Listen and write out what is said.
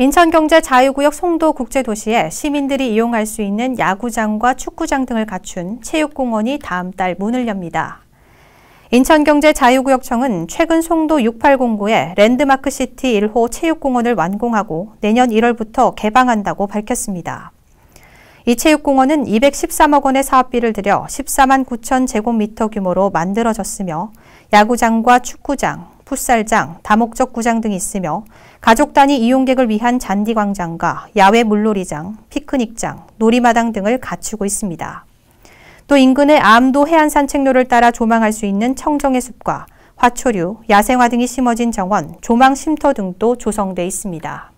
인천경제 자유구역 송도 국제도시에 시민들이 이용할 수 있는 야구장과 축구장 등을 갖춘 체육공원이 다음 달 문을 엽니다. 인천경제 자유구역청은 최근 송도 6809에 랜드마크시티 1호 체육공원을 완공하고 내년 1월부터 개방한다고 밝혔습니다. 이 체육공원은 213억 원의 사업비를 들여 14만 9천 제곱미터 규모로 만들어졌으며 야구장과 축구장, 풋살장, 다목적 구장 등이 있으며 가족 단위 이용객을 위한 잔디 광장과 야외 물놀이장, 피크닉장, 놀이마당 등을 갖추고 있습니다. 또 인근의 암도 해안 산책로를 따라 조망할 수 있는 청정의 숲과 화초류, 야생화 등이 심어진 정원, 조망 쉼터 등도 조성돼 있습니다.